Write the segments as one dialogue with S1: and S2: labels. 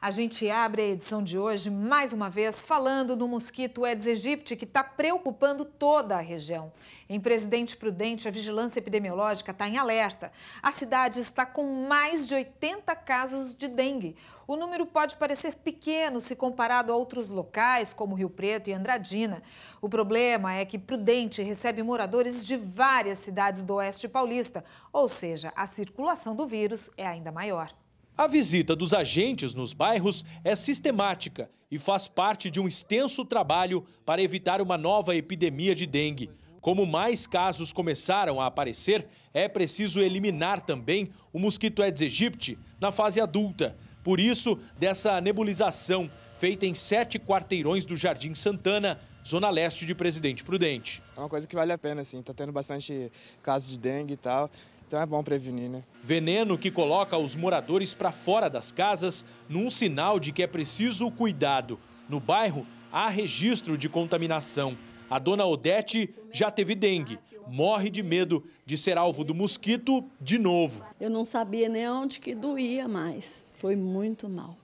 S1: A gente abre a edição de hoje mais uma vez falando do mosquito Aedes aegypti que está preocupando toda a região. Em Presidente Prudente, a vigilância epidemiológica está em alerta. A cidade está com mais de 80 casos de dengue. O número pode parecer pequeno se comparado a outros locais, como Rio Preto e Andradina. O problema é que Prudente recebe moradores de várias cidades do Oeste Paulista, ou seja, a circulação do vírus é ainda maior.
S2: A visita dos agentes nos bairros é sistemática e faz parte de um extenso trabalho para evitar uma nova epidemia de dengue. Como mais casos começaram a aparecer, é preciso eliminar também o mosquito Aedes aegypti na fase adulta. Por isso, dessa nebulização feita em sete quarteirões do Jardim Santana, zona leste de Presidente Prudente.
S3: É uma coisa que vale a pena, assim, tá tendo bastante casos de dengue e tal. Então é bom prevenir, né?
S2: Veneno que coloca os moradores para fora das casas num sinal de que é preciso cuidado. No bairro, há registro de contaminação. A dona Odete já teve dengue, morre de medo de ser alvo do mosquito
S4: de novo. Eu não sabia nem onde que doía mais. Foi muito mal.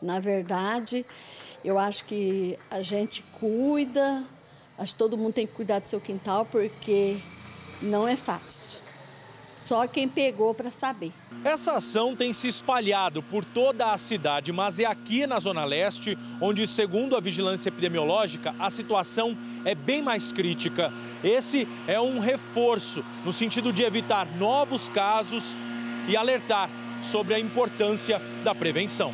S4: Na verdade, eu acho que a gente cuida, acho que todo mundo tem que cuidar do seu quintal porque não é fácil. Só quem pegou para saber.
S2: Essa ação tem se espalhado por toda a cidade, mas é aqui na Zona Leste onde, segundo a vigilância epidemiológica, a situação é bem mais crítica. Esse é um reforço no sentido de evitar novos casos e alertar sobre a importância da prevenção.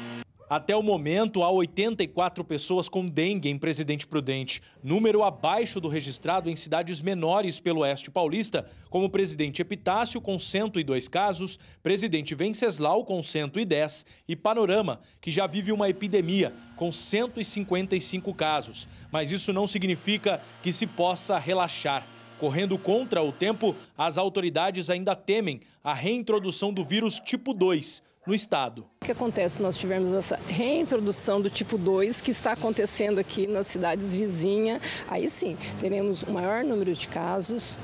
S2: Até o momento, há 84 pessoas com dengue em Presidente Prudente, número abaixo do registrado em cidades menores pelo Oeste Paulista, como Presidente Epitácio, com 102 casos, Presidente Venceslau, com 110, e Panorama, que já vive uma epidemia, com 155 casos. Mas isso não significa que se possa relaxar. Correndo contra o tempo, as autoridades ainda temem a reintrodução do vírus tipo 2 no estado.
S3: O que acontece? se Nós tivermos essa reintrodução do tipo 2 que está acontecendo aqui nas cidades vizinhas. Aí sim, teremos o um maior número de casos,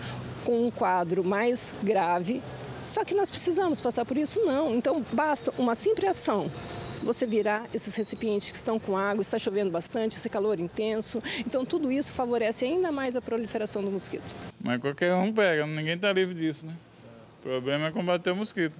S3: com um quadro mais grave. Só que nós precisamos passar por isso? Não. Então, basta uma simples ação você virar esses recipientes que estão com água, está chovendo bastante, esse calor intenso. Então, tudo isso favorece ainda mais a proliferação do mosquito.
S2: Mas qualquer um pega, ninguém está livre disso, né? O problema é combater o mosquito.